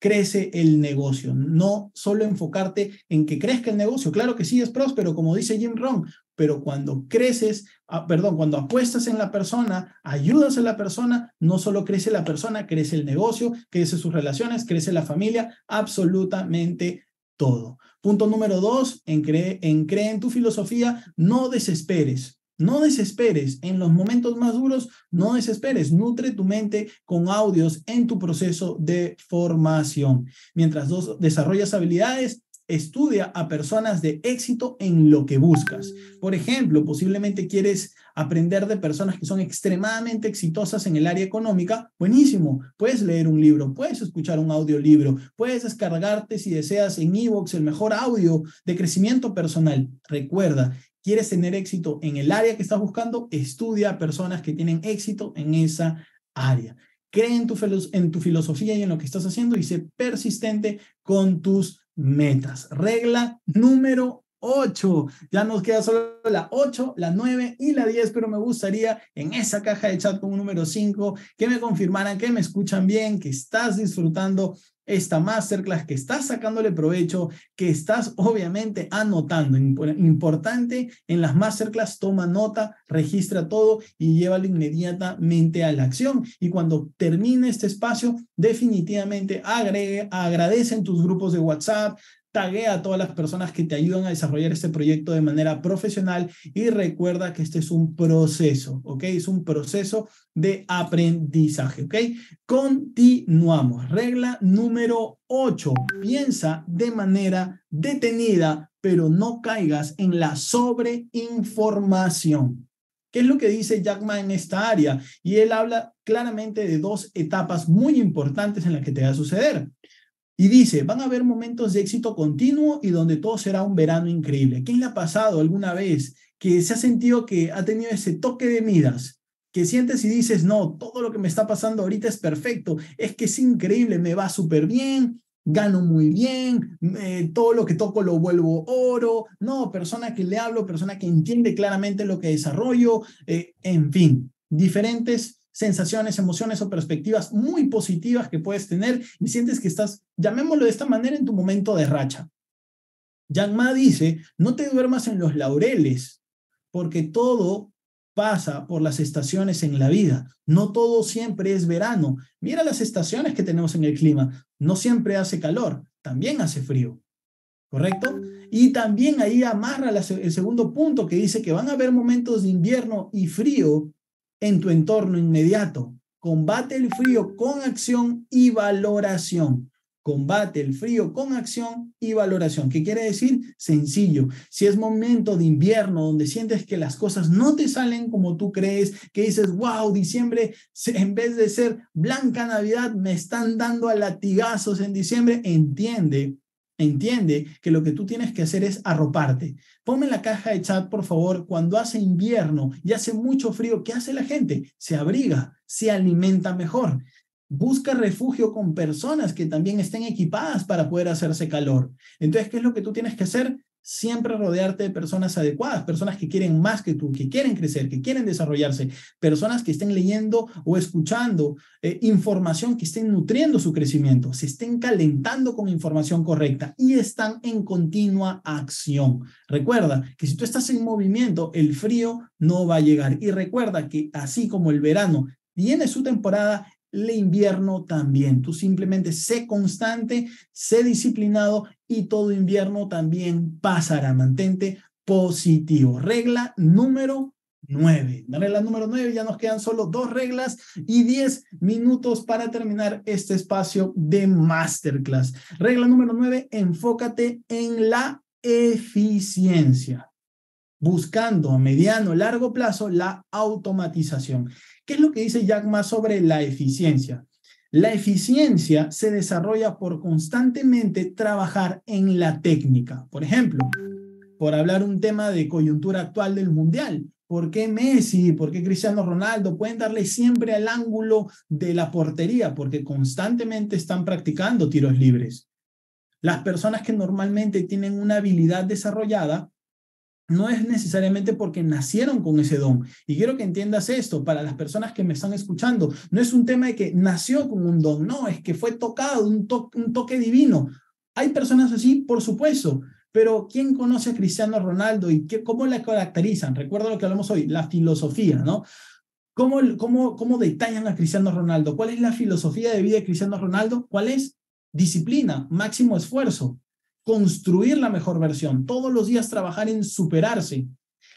crece el negocio. No solo enfocarte en que crezca el negocio. Claro que sí es próspero, como dice Jim Rohn, pero cuando creces, ah, perdón, cuando apuestas en la persona, ayudas a la persona, no solo crece la persona, crece el negocio, crece sus relaciones, crece la familia, absolutamente todo. Punto número dos, en cree, en, en tu filosofía, no desesperes. No desesperes en los momentos más duros, no desesperes, nutre tu mente con audios en tu proceso de formación. Mientras dos, desarrollas habilidades, estudia a personas de éxito en lo que buscas. Por ejemplo, posiblemente quieres aprender de personas que son extremadamente exitosas en el área económica. Buenísimo, puedes leer un libro, puedes escuchar un audiolibro, puedes descargarte si deseas en eBooks el mejor audio de crecimiento personal. Recuerda, quieres tener éxito en el área que estás buscando, estudia a personas que tienen éxito en esa área. Cree en tu, en tu filosofía y en lo que estás haciendo y sé persistente con tus metas. Regla número 8. Ya nos queda solo la 8, la 9 y la 10, pero me gustaría en esa caja de chat con un número 5 que me confirmaran que me escuchan bien, que estás disfrutando esta masterclass, que estás sacándole provecho, que estás obviamente anotando. Importante en las masterclass, toma nota, registra todo y llévalo inmediatamente a la acción. Y cuando termine este espacio, definitivamente agregue, agradece en tus grupos de WhatsApp, taguea a todas las personas que te ayudan a desarrollar este proyecto de manera profesional y recuerda que este es un proceso, ¿ok? Es un proceso de aprendizaje, ¿ok? Continuamos. Regla número 8. Piensa de manera detenida, pero no caigas en la sobreinformación. ¿Qué es lo que dice Jack en esta área? Y él habla claramente de dos etapas muy importantes en las que te va a suceder. Y dice, van a haber momentos de éxito continuo y donde todo será un verano increíble. ¿Quién le ha pasado alguna vez que se ha sentido que ha tenido ese toque de midas? Que sientes y dices, no, todo lo que me está pasando ahorita es perfecto, es que es increíble, me va súper bien, gano muy bien, todo lo que toco lo vuelvo oro, no, persona que le hablo, persona que entiende claramente lo que desarrollo, eh, en fin, diferentes sensaciones, emociones o perspectivas muy positivas que puedes tener y sientes que estás, llamémoslo de esta manera, en tu momento de racha. Yang Ma dice, no te duermas en los laureles, porque todo pasa por las estaciones en la vida. No todo siempre es verano. Mira las estaciones que tenemos en el clima. No siempre hace calor, también hace frío. ¿Correcto? Y también ahí amarra el segundo punto que dice que van a haber momentos de invierno y frío en tu entorno inmediato. Combate el frío con acción y valoración. Combate el frío con acción y valoración. ¿Qué quiere decir? Sencillo. Si es momento de invierno donde sientes que las cosas no te salen como tú crees, que dices, wow, diciembre, en vez de ser blanca Navidad, me están dando a latigazos en diciembre, entiende Entiende que lo que tú tienes que hacer es arroparte. Ponme en la caja de chat, por favor, cuando hace invierno y hace mucho frío, ¿qué hace la gente? Se abriga, se alimenta mejor. Busca refugio con personas que también estén equipadas para poder hacerse calor. Entonces, ¿qué es lo que tú tienes que hacer? siempre rodearte de personas adecuadas, personas que quieren más que tú, que quieren crecer, que quieren desarrollarse, personas que estén leyendo o escuchando eh, información que estén nutriendo su crecimiento, se estén calentando con información correcta y están en continua acción. Recuerda que si tú estás en movimiento, el frío no va a llegar. Y recuerda que así como el verano tiene su temporada, el invierno también. Tú simplemente sé constante, sé disciplinado y todo invierno también pasará. Mantente positivo. Regla número 9. regla número 9, ya nos quedan solo dos reglas y 10 minutos para terminar este espacio de masterclass. Regla número 9, enfócate en la eficiencia buscando a mediano largo plazo la automatización. ¿Qué es lo que dice Jack Ma sobre la eficiencia? La eficiencia se desarrolla por constantemente trabajar en la técnica. Por ejemplo, por hablar un tema de coyuntura actual del mundial. ¿Por qué Messi? ¿Por qué Cristiano Ronaldo? Pueden darle siempre al ángulo de la portería porque constantemente están practicando tiros libres. Las personas que normalmente tienen una habilidad desarrollada no es necesariamente porque nacieron con ese don. Y quiero que entiendas esto para las personas que me están escuchando. No es un tema de que nació con un don, no, es que fue tocado, un, toque divino. Hay personas así, por supuesto, pero ¿quién conoce a Cristiano Ronaldo y qué, cómo la caracterizan? Recuerda lo que hablamos hoy, la filosofía, ¿no? ¿Cómo, cómo, ¿Cómo detallan a Cristiano Ronaldo? ¿Cuál es la filosofía de vida de Cristiano Ronaldo? ¿Cuál es? Disciplina, máximo esfuerzo construir la mejor versión, todos los días trabajar en superarse.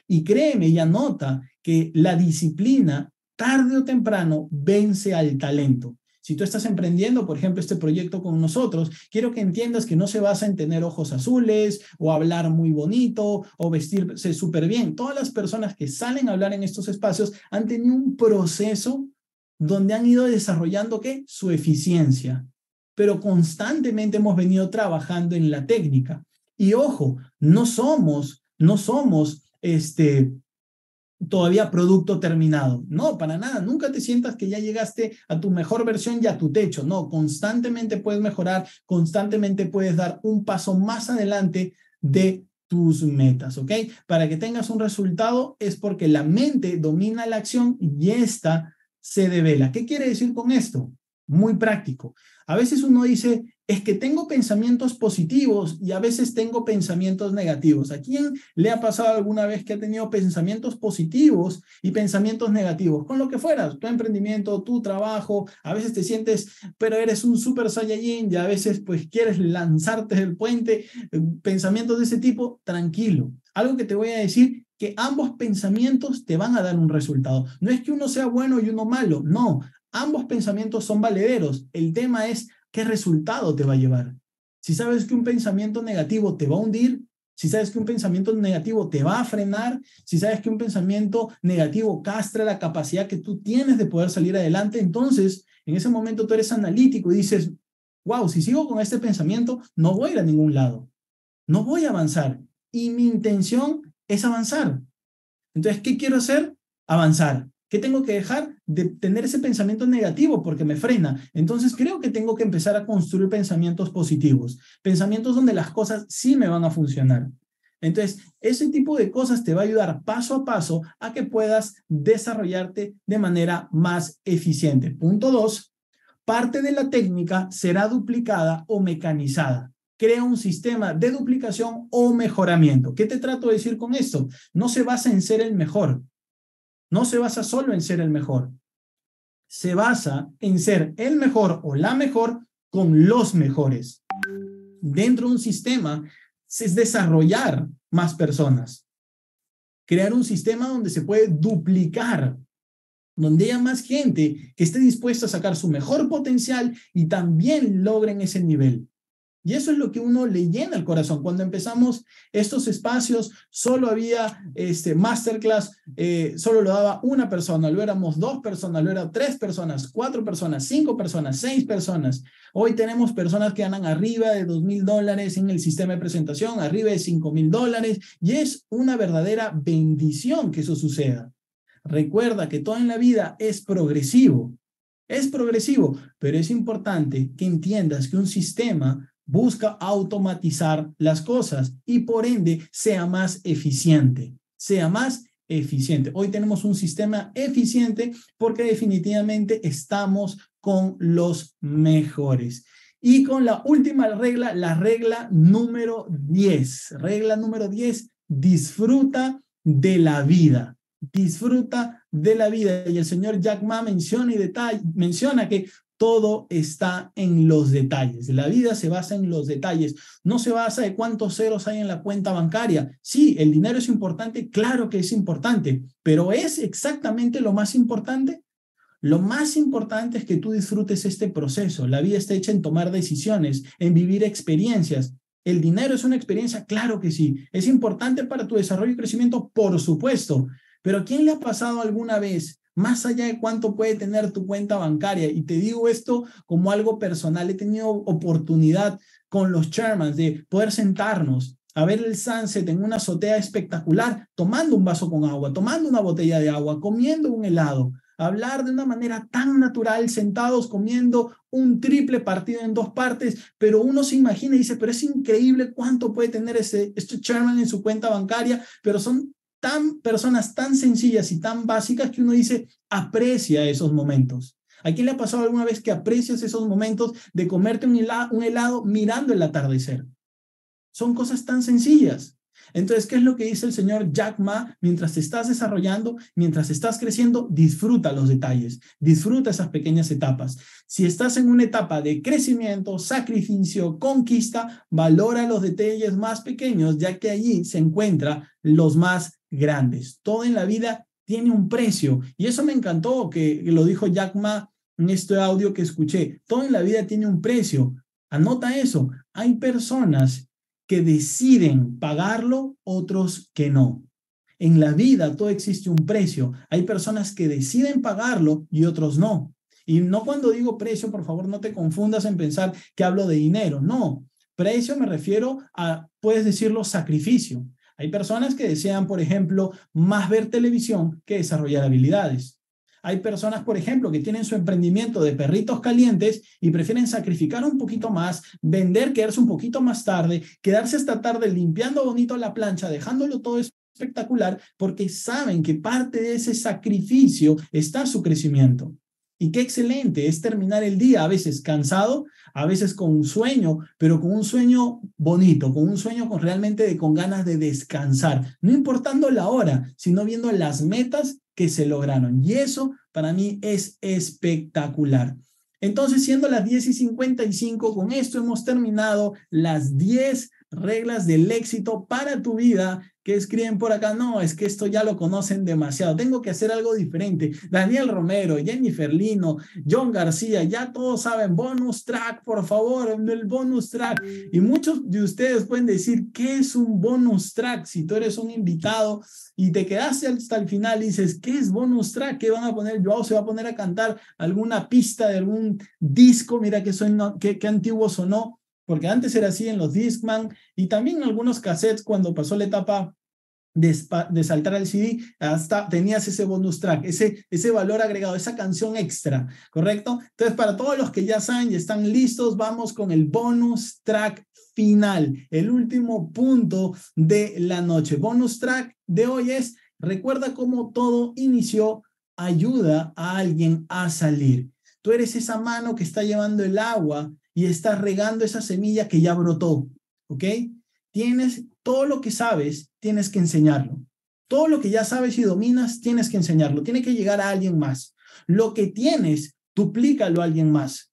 Y créeme y nota que la disciplina, tarde o temprano, vence al talento. Si tú estás emprendiendo, por ejemplo, este proyecto con nosotros, quiero que entiendas que no se basa en tener ojos azules o hablar muy bonito o vestirse súper bien. Todas las personas que salen a hablar en estos espacios han tenido un proceso donde han ido desarrollando qué? Su eficiencia, pero constantemente hemos venido trabajando en la técnica. Y ojo, no somos, no somos este todavía producto terminado. No, para nada. Nunca te sientas que ya llegaste a tu mejor versión y a tu techo. No, constantemente puedes mejorar, constantemente puedes dar un paso más adelante de tus metas, ¿ok? Para que tengas un resultado es porque la mente domina la acción y esta se devela. ¿Qué quiere decir con esto? Muy práctico. A veces uno dice, es que tengo pensamientos positivos y a veces tengo pensamientos negativos. ¿A quién le ha pasado alguna vez que ha tenido pensamientos positivos y pensamientos negativos? Con lo que fueras, tu emprendimiento, tu trabajo, a veces te sientes, pero eres un super saiyajin y a veces pues quieres lanzarte del puente, eh, pensamientos de ese tipo, tranquilo. Algo que te voy a decir que ambos pensamientos te van a dar un resultado. No es que uno sea bueno y uno malo, no, Ambos pensamientos son valederos. El tema es qué resultado te va a llevar. Si sabes que un pensamiento negativo te va a hundir, si sabes que un pensamiento negativo te va a frenar, si sabes que un pensamiento negativo castra la capacidad que tú tienes de poder salir adelante, entonces en ese momento tú eres analítico y dices, wow, si sigo con este pensamiento, no voy a ir a ningún lado, no voy a avanzar. Y mi intención es avanzar. Entonces, ¿qué quiero hacer? Avanzar. ¿Qué tengo que dejar de tener ese pensamiento negativo porque me frena. Entonces creo que tengo que empezar a construir pensamientos positivos, pensamientos donde las cosas sí me van a funcionar. Entonces, ese tipo de cosas te va a ayudar paso a paso a que puedas desarrollarte de manera más eficiente. Punto dos, parte de la técnica será duplicada o mecanizada crea un sistema de duplicación o mejoramiento. ¿Qué te trato de decir con esto? No se basa en ser el mejor, no se basa solo en ser el mejor, se basa en ser el mejor o la mejor con los mejores. Dentro de un sistema es desarrollar más personas, crear un sistema donde se puede duplicar, donde haya más gente que esté dispuesta a sacar su mejor potencial y también logren ese nivel. Y eso es lo que uno le llena el corazón. Cuando empezamos estos espacios, solo había este masterclass, eh, solo lo daba una persona, lo éramos dos personas, lo eran tres personas, cuatro personas, cinco personas, seis personas. Hoy tenemos personas que ganan arriba de dos mil dólares en el sistema de presentación, arriba de cinco mil dólares, y es una verdadera bendición que eso suceda. Recuerda que todo en la vida es progresivo. Es progresivo, pero es importante que entiendas que un sistema busca automatizar las cosas y por ende sea más eficiente, sea más eficiente. Hoy tenemos un sistema eficiente porque definitivamente estamos con los mejores. Y con la última regla, la regla número 10. Regla número 10, disfruta de la vida. Disfruta de la vida. Y el señor Jack Ma menciona y detalla, menciona que todo está en los detalles. La vida se basa en los detalles. No se basa en cuántos ceros hay en la cuenta bancaria. Sí, el dinero es importante, claro que es importante, pero ¿es exactamente lo más importante? Lo más importante es que tú disfrutes este proceso. La vida está hecha en tomar decisiones, en vivir experiencias. ¿El dinero es una experiencia? Claro que sí. ¿Es importante para tu desarrollo y crecimiento? Por supuesto. Pero ¿quién le ha pasado alguna vez más allá de cuánto puede tener tu cuenta bancaria. Y te digo esto como algo personal. He tenido oportunidad con los chairmans de poder sentarnos a ver el sunset en una azotea espectacular, tomando un vaso con agua, tomando una botella de agua, comiendo un helado, hablar de una manera tan natural, sentados comiendo un triple partido en dos partes, pero uno se imagina y dice, pero es increíble cuánto puede tener ese, este chairman en su cuenta bancaria, pero son tan personas tan sencillas y tan básicas que uno dice, aprecia esos momentos. ¿A quién le ha pasado alguna vez que aprecias esos momentos de comerte un helado, mirando el atardecer? Son cosas tan sencillas. Entonces, ¿qué es lo que dice el señor Jack Ma? Mientras te estás desarrollando, mientras estás creciendo, disfruta los detalles, disfruta esas pequeñas etapas. Si estás en una etapa de crecimiento, sacrificio, conquista, valora los detalles más pequeños, ya que allí se encuentran los más grandes. Todo en la vida tiene un precio. Y eso me encantó que lo dijo Jack Ma en este audio que escuché. Todo en la vida tiene un precio. Anota eso. Hay personas que deciden pagarlo, otros que no. En la vida todo existe un precio. Hay personas que deciden pagarlo y otros no. Y no cuando digo precio, por favor, no te confundas en pensar que hablo de dinero. No, precio me refiero a, puedes decirlo, sacrificio. Hay personas que desean, por ejemplo, más ver televisión que desarrollar habilidades. Hay personas, por ejemplo, que tienen su emprendimiento de perritos calientes y prefieren sacrificar un poquito más, vender, quedarse un poquito más tarde, quedarse esta tarde limpiando bonito la plancha, dejándolo todo espectacular, porque saben que parte de ese sacrificio está su crecimiento. Y qué excelente es terminar el día, a veces cansado, a veces con un sueño, pero con un sueño bonito, con un sueño con realmente con ganas de descansar, no importando la hora, sino viendo las metas que se lograron. Y eso para mí es espectacular. Entonces, siendo las 10 y 55, con esto hemos terminado las 10 reglas del éxito para tu vida que escriben por acá, no, es que esto ya lo conocen demasiado, tengo que hacer algo diferente. Daniel Romero, Jennifer Lino, John García, ya todos saben, bonus track, por favor, el bonus track. Y muchos de ustedes pueden decir, ¿qué es un bonus track? Si tú eres un invitado y te quedaste hasta el final y dices, ¿qué es bonus track? ¿Qué van a poner? Joao se va a poner a cantar alguna pista de algún disco, mira que, qué antiguo sonó porque antes era así en los Discman y también en algunos cassettes cuando pasó la etapa de, saltar al CD, hasta tenías ese bonus track, ese, ese valor agregado, esa canción extra, ¿correcto? Entonces, para todos los que ya saben y están listos, vamos con el bonus track final, el último punto de la noche. Bonus track de hoy es, recuerda cómo todo inició, ayuda a alguien a salir. Tú eres esa mano que está llevando el agua y estás regando esa semilla que ya brotó, ¿ok? Tienes todo lo que sabes, tienes que enseñarlo. Todo lo que ya sabes y dominas, tienes que enseñarlo. Tiene que llegar a alguien más. Lo que tienes, duplícalo a alguien más.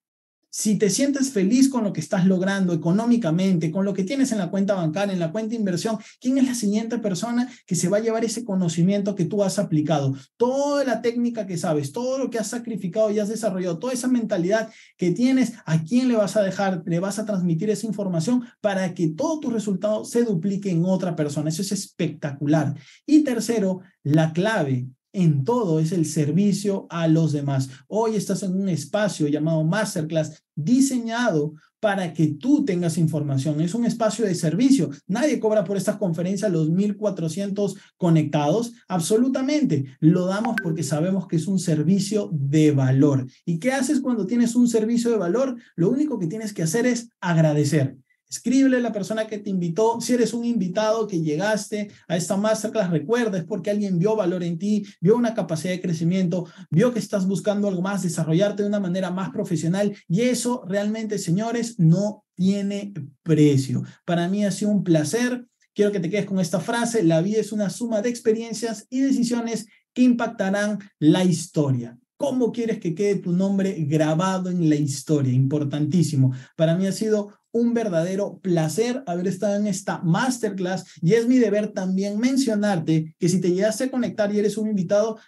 Si te sientes feliz con lo que estás logrando económicamente, con lo que tienes en la cuenta bancaria, en la cuenta de inversión, ¿quién es la siguiente persona que se va a llevar ese conocimiento que tú has aplicado? Toda la técnica que sabes, todo lo que has sacrificado y has desarrollado, toda esa mentalidad que tienes, ¿a quién le vas a dejar? ¿Le vas a transmitir esa información para que todo tu resultado se duplique en otra persona? Eso es espectacular. Y tercero, la clave en todo es el servicio a los demás. Hoy estás en un espacio llamado Masterclass diseñado para que tú tengas información. Es un espacio de servicio. Nadie cobra por estas conferencias los 1.400 conectados. Absolutamente. Lo damos porque sabemos que es un servicio de valor. ¿Y qué haces cuando tienes un servicio de valor? Lo único que tienes que hacer es agradecer. Escríbele a la persona que te invitó. Si eres un invitado que llegaste a esta masterclass, recuerda, es porque alguien vio valor en ti, vio una capacidad de crecimiento, vio que estás buscando algo más, desarrollarte de una manera más profesional. Y eso realmente, señores, no tiene precio. Para mí ha sido un placer. Quiero que te quedes con esta frase. La vida es una suma de experiencias y decisiones que impactarán la historia. ¿Cómo quieres que quede tu nombre grabado en la historia? Importantísimo. Para mí ha sido un verdadero placer haber estado en esta masterclass y es mi deber también mencionarte que si te llegaste a conectar y eres un invitado,